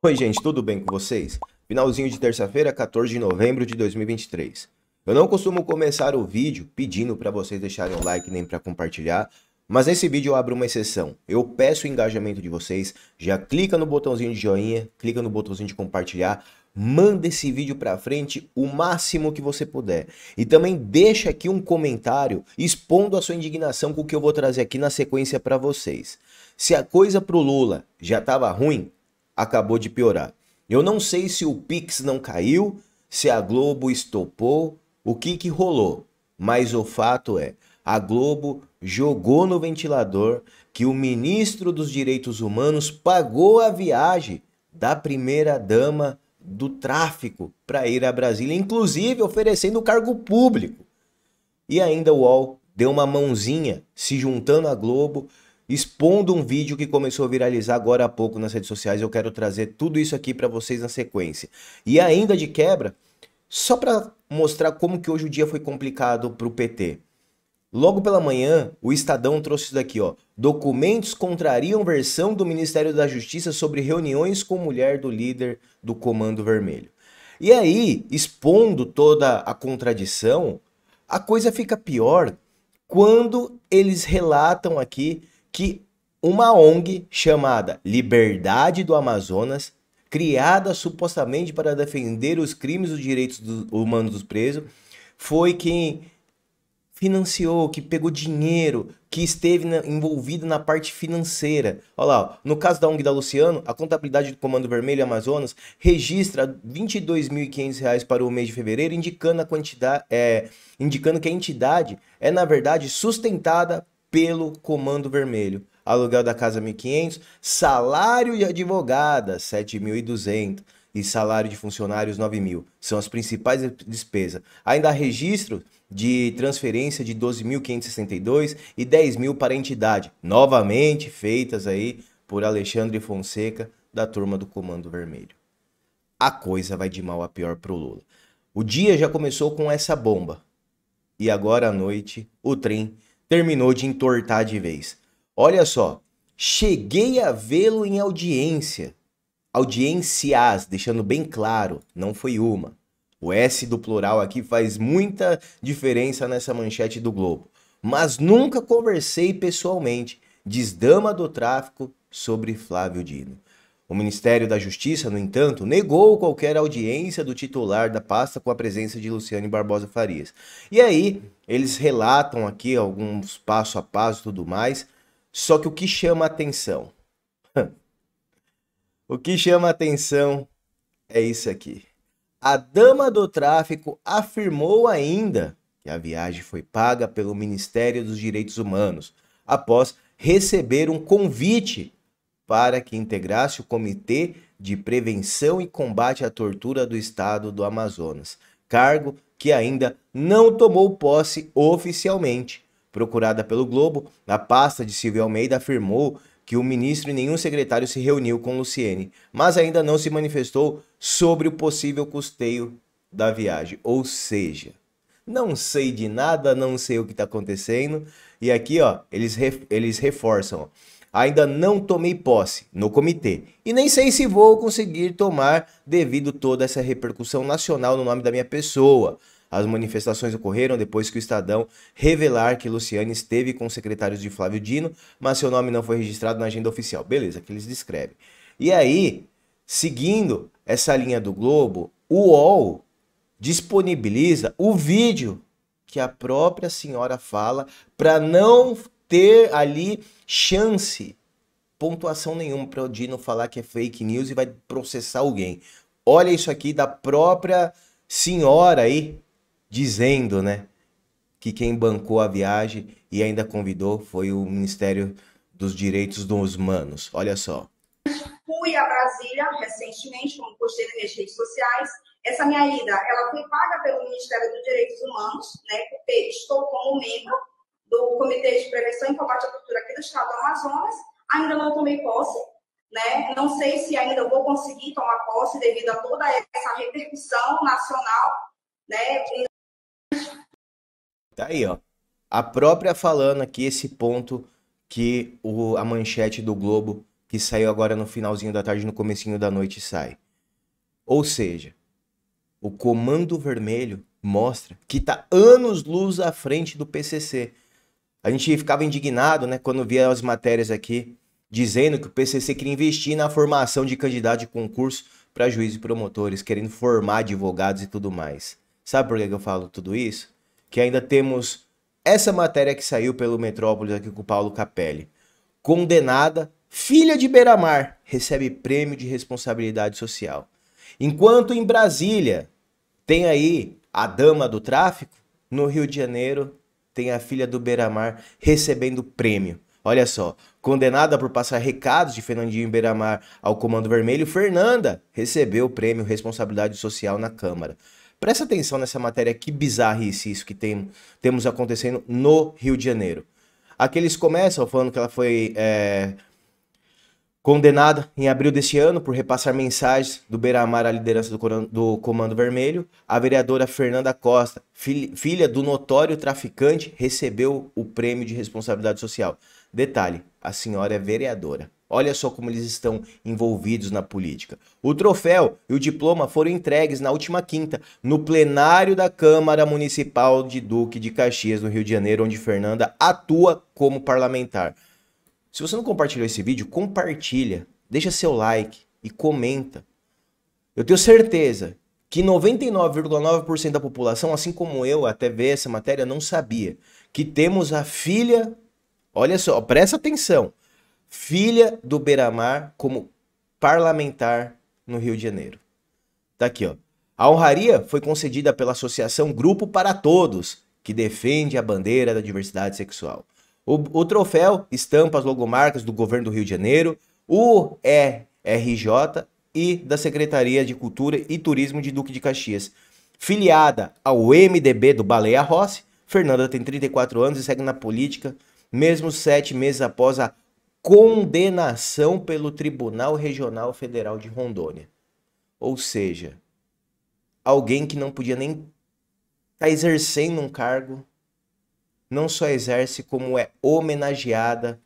Oi, gente, tudo bem com vocês? Finalzinho de terça-feira, 14 de novembro de 2023. Eu não costumo começar o vídeo pedindo para vocês deixarem o like nem para compartilhar, mas nesse vídeo eu abro uma exceção. Eu peço o engajamento de vocês, já clica no botãozinho de joinha, clica no botãozinho de compartilhar, manda esse vídeo para frente o máximo que você puder. E também deixa aqui um comentário expondo a sua indignação com o que eu vou trazer aqui na sequência para vocês. Se a coisa pro Lula já estava ruim, acabou de piorar. Eu não sei se o Pix não caiu, se a Globo estopou, o que que rolou, mas o fato é, a Globo jogou no ventilador que o ministro dos Direitos Humanos pagou a viagem da primeira dama do tráfico para ir a Brasília, inclusive oferecendo cargo público. E ainda o UOL deu uma mãozinha se juntando à Globo expondo um vídeo que começou a viralizar agora há pouco nas redes sociais. Eu quero trazer tudo isso aqui para vocês na sequência. E ainda de quebra, só para mostrar como que hoje o dia foi complicado para o PT. Logo pela manhã, o Estadão trouxe isso daqui, ó. Documentos contrariam versão do Ministério da Justiça sobre reuniões com mulher do líder do Comando Vermelho. E aí, expondo toda a contradição, a coisa fica pior quando eles relatam aqui que uma ONG chamada Liberdade do Amazonas, criada supostamente para defender os crimes dos direitos do, humanos dos presos, foi quem financiou, que pegou dinheiro, que esteve na, envolvido na parte financeira. Olha lá, no caso da ONG da Luciano, a contabilidade do Comando Vermelho Amazonas registra R$ 22.500 para o mês de fevereiro, indicando a quantidade, é, indicando que a entidade é na verdade sustentada pelo Comando Vermelho. Aluguel da casa 1.500, salário de advogada 7.200 e salário de funcionários 9.000. São as principais despesas. Ainda há registro de transferência de 12.562 e 10.000 para a entidade, novamente feitas aí por Alexandre Fonseca da turma do Comando Vermelho. A coisa vai de mal a pior pro Lula. O dia já começou com essa bomba. E agora à noite, o trem terminou de entortar de vez. Olha só, cheguei a vê-lo em audiência. Audiências, deixando bem claro, não foi uma. O S do plural aqui faz muita diferença nessa manchete do Globo. Mas nunca conversei pessoalmente, diz dama do tráfico sobre Flávio Dino. O Ministério da Justiça, no entanto, negou qualquer audiência do titular da pasta com a presença de Luciane Barbosa Farias. E aí, eles relatam aqui alguns passo a passo e tudo mais, só que o que chama atenção. o que chama atenção é isso aqui. A dama do tráfico afirmou ainda que a viagem foi paga pelo Ministério dos Direitos Humanos após receber um convite para que integrasse o Comitê de Prevenção e Combate à Tortura do Estado do Amazonas, cargo que ainda não tomou posse oficialmente. Procurada pelo Globo, a pasta de Silvio Almeida afirmou que o ministro e nenhum secretário se reuniu com Luciene, mas ainda não se manifestou sobre o possível custeio da viagem. Ou seja, não sei de nada, não sei o que está acontecendo. E aqui, ó, eles, eles reforçam. Ó. Ainda não tomei posse no comitê e nem sei se vou conseguir tomar devido toda essa repercussão nacional no nome da minha pessoa. As manifestações ocorreram depois que o Estadão revelar que Luciane esteve com os secretários de Flávio Dino, mas seu nome não foi registrado na agenda oficial. Beleza, que eles descrevem. E aí, seguindo essa linha do Globo, o UOL disponibiliza o vídeo que a própria senhora fala para não ter ali chance, pontuação nenhuma para o Dino falar que é fake news e vai processar alguém. Olha isso aqui da própria senhora aí dizendo, né, que quem bancou a viagem e ainda convidou foi o Ministério dos Direitos dos Humanos. Olha só. Fui a Brasília recentemente, como postei nas minhas redes sociais, essa minha ida, ela foi paga pelo Ministério dos Direitos Humanos, né? Porque estou como membro do Comitê de Prevenção e Combate à Tortura aqui do Estado do Amazonas. Ainda não tomei posse, né? Não sei se ainda vou conseguir tomar posse devido a toda essa repercussão nacional, né? Tá aí, ó. A própria falando aqui esse ponto que o, a manchete do Globo, que saiu agora no finalzinho da tarde, no comecinho da noite, sai. Ou seja, o Comando Vermelho mostra que tá anos luz à frente do PCC. A gente ficava indignado, né, quando via as matérias aqui dizendo que o PCC queria investir na formação de candidatos de concurso para juízes e promotores, querendo formar advogados e tudo mais. Sabe por que eu falo tudo isso? Que ainda temos essa matéria que saiu pelo Metrópolis aqui com o Paulo Capelli. Condenada, filha de Beiramar, recebe prêmio de responsabilidade social. Enquanto em Brasília tem aí a dama do tráfico, no Rio de Janeiro tem a filha do Beiramar recebendo prêmio. Olha só, condenada por passar recados de Fernandinho Beiramar ao Comando Vermelho, Fernanda recebeu o prêmio Responsabilidade Social na Câmara. Presta atenção nessa matéria, que bizarrice isso que tem, temos acontecendo no Rio de Janeiro. Aqui eles começam falando que ela foi é, Condenado em abril deste ano por repassar mensagens do Beira-Mar à liderança do, Comando Vermelho, a vereadora Fernanda Costa, filha do notório traficante, recebeu o prêmio de responsabilidade social. Detalhe: a senhora é vereadora. Olha só como eles estão envolvidos na política. O troféu e o diploma foram entregues na última quinta, no plenário da Câmara Municipal de Duque de Caxias, no Rio de Janeiro, onde Fernanda atua como parlamentar. Se você não compartilhou esse vídeo, compartilha, deixa seu like e comenta. Eu tenho certeza que 99,9% da população, assim como eu, até ver essa matéria, não sabia que temos a filha, olha só, presta atenção, filha do Beramar como parlamentar no Rio de Janeiro. Tá aqui, ó. A honraria foi concedida pela Associação Grupo para Todos, que defende a bandeira da diversidade sexual. O, o troféu estampa as logomarcas do governo do Rio de Janeiro, o ERJ e da Secretaria de Cultura e Turismo de Duque de Caxias. Filiada ao MDB do Baleia Rossi, Fernanda tem 34 anos e segue na política, mesmo sete meses após a condenação pelo Tribunal Regional Federal de Rondônia. Ou seja, alguém que não podia nem estar tá exercendo um cargo não só exerce, como é homenageada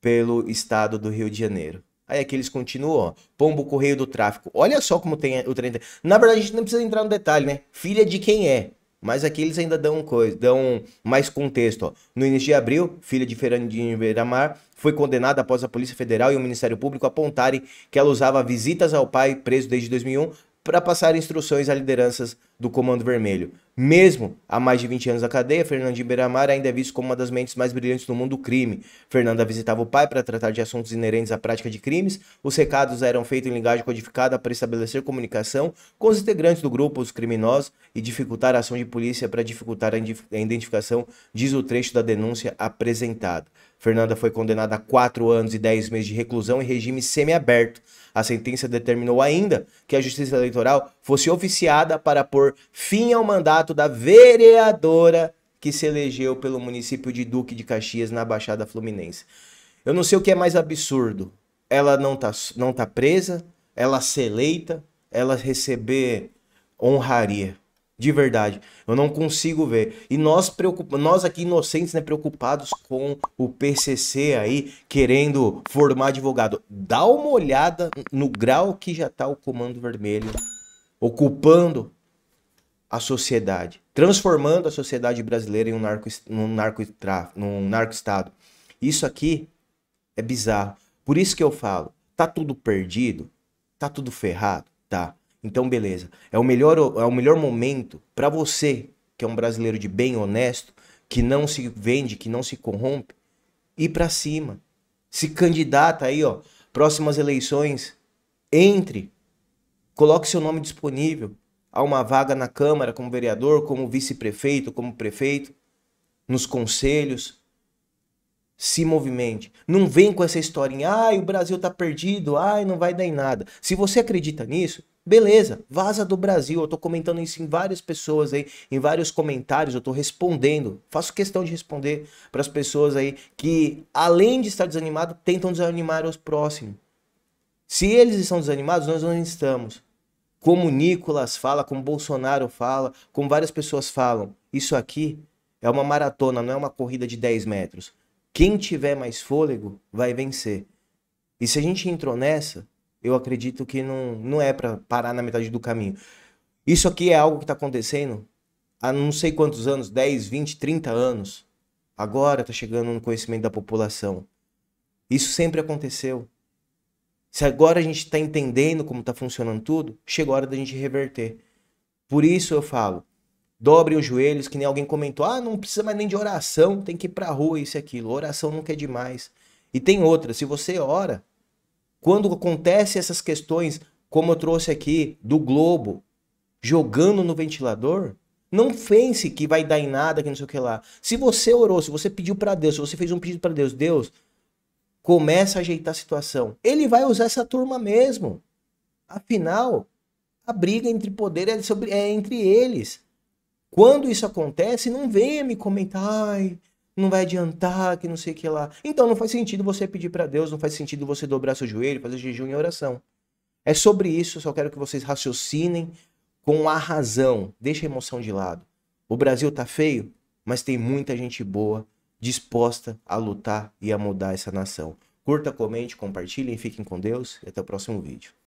pelo estado do Rio de Janeiro. Aí aqui eles continuam, ó. Pombo Correio do Tráfico. Olha só como tem o trem. Na verdade, a gente não precisa entrar no detalhe, né? Filha de quem é. Mas aqui eles ainda dão coisa, dão mais contexto. Ó. No início de abril, filha de Fernandinho Beiramar foi condenada após a Polícia Federal e o Ministério Público apontarem que ela usava visitas ao pai preso desde 2001 para passar instruções a lideranças do Comando Vermelho. Mesmo há mais de 20 anos da cadeia, de Beiramar ainda é visto como uma das mentes mais brilhantes do mundo do crime. Fernanda visitava o pai para tratar de assuntos inerentes à prática de crimes. Os recados eram feitos em linguagem codificada para estabelecer comunicação com os integrantes do grupo, os criminosos, e dificultar a ação de polícia para dificultar a identificação, diz o trecho da denúncia apresentada. Fernanda foi condenada a 4 anos e 10 meses de reclusão em regime semiaberto. A sentença determinou ainda que a Justiça Eleitoral fosse oficiada para pôr fim ao mandato da vereadora que se elegeu pelo município de Duque de Caxias na Baixada Fluminense. Eu não sei o que é mais absurdo. Ela não tá, não tá presa, ela ser eleita, ela receber honraria. De verdade, eu não consigo ver. E nós preocup... nós aqui inocentes, né, preocupados com o PCC aí querendo formar advogado. Dá uma olhada no grau que já tá o comando vermelho ocupando a sociedade, transformando a sociedade brasileira em um narco, num, narco, num narco-estado. Isso aqui é bizarro. Por isso que eu falo, tá tudo perdido? Tá tudo ferrado? Tá. Então beleza. É o melhor é o melhor momento para você, que é um brasileiro de bem honesto, que não se vende, que não se corrompe, ir para cima. Se candidata aí, ó, próximas eleições, entre Coloque seu nome disponível a uma vaga na Câmara como vereador, como vice-prefeito, como prefeito, nos conselhos. Se movimente. Não vem com essa historinha, ai, o Brasil tá perdido, ai, não vai dar em nada. Se você acredita nisso, beleza, vaza do Brasil. Eu tô comentando isso em várias pessoas aí, em vários comentários, eu tô respondendo. Faço questão de responder para as pessoas aí que, além de estar desanimado, tentam desanimar os próximos. Se eles estão desanimados, nós não estamos como Nicolas fala, como Bolsonaro fala, como várias pessoas falam. Isso aqui é uma maratona, não é uma corrida de 10 metros. Quem tiver mais fôlego vai vencer. E se a gente entrou nessa, eu acredito que não, não é para parar na metade do caminho. Isso aqui é algo que está acontecendo há não sei quantos anos 10, 20, 30 anos. Agora está chegando no conhecimento da população. Isso sempre aconteceu. Se agora a gente está entendendo como está funcionando tudo, chegou a hora da gente reverter. Por isso eu falo, dobrem os joelhos, que nem alguém comentou, ah, não precisa mais nem de oração, tem que ir para a rua, isso e aquilo. Oração nunca é demais. E tem outra, se você ora, quando acontecem essas questões, como eu trouxe aqui, do globo, jogando no ventilador, não pense que vai dar em nada, que não sei o que lá. Se você orou, se você pediu para Deus, se você fez um pedido para Deus, Deus, começa a ajeitar a situação. Ele vai usar essa turma mesmo. Afinal, a briga entre poder é, sobre, é entre eles. Quando isso acontece, não venha me comentar, ai, não vai adiantar, que não sei o que lá. Então não faz sentido você pedir para Deus, não faz sentido você dobrar seu joelho, fazer jejum e oração. É sobre isso, só quero que vocês raciocinem com a razão. Deixa a emoção de lado. O Brasil tá feio, mas tem muita gente boa disposta a lutar e a mudar essa nação. Curta, comente, compartilhem, fiquem com Deus e até o próximo vídeo.